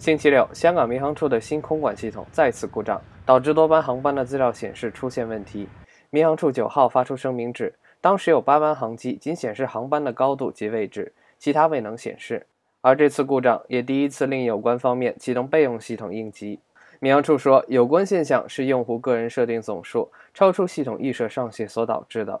星期六，香港民航处的新空管系统再次故障，导致多班航班的资料显示出现问题。民航处九号发出声明指，当时有八班航机仅显示航班的高度及位置，其他未能显示。而这次故障也第一次令有关方面启动备用系统应急。民航处说，有关现象是用户个人设定总数超出系统预设上限所导致的。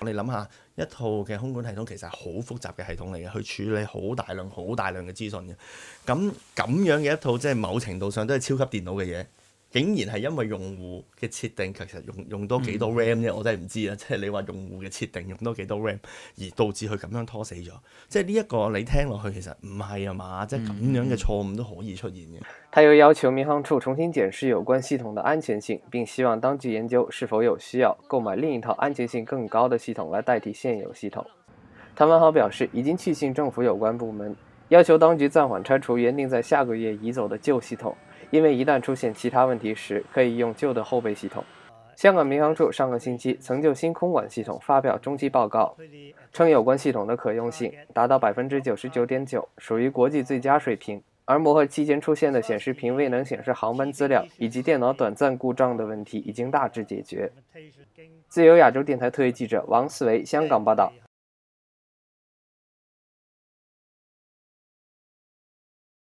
我哋谂下一套嘅空管系统，其实系好复杂嘅系统嚟嘅，去处理好大量、好大量嘅资讯嘅。咁咁样嘅一套，即系某程度上都系超级电脑嘅嘢。竟然係因為用戶嘅設定，其實用用多幾多 RAM 啫，我真係唔知啊！即係你話用戶嘅設定用多幾多 RAM 而導致佢咁樣拖死咗，即係呢一個你聽落去其實唔係啊嘛，即係咁樣嘅錯誤都可以出現嘅。他又要求民航處重新檢視有關系統的安全性，並希望當局研究是否有需要購買另一套安全性更高的系統來代替現有系統。谭文豪表示，已經去信政府有關部門，要求當局暫緩拆除原定在下個月移走的舊系統。因为一旦出现其他问题时，可以用旧的后备系统。香港民航处上个星期曾就新空管系统发表中期报告，称有关系统的可用性达到百分之九十九点九，属于国际最佳水平。而磨合期间出现的显示屏未能显示航班资料以及电脑短暂故障的问题已经大致解决。自由亚洲电台特约记者王思维香港报道。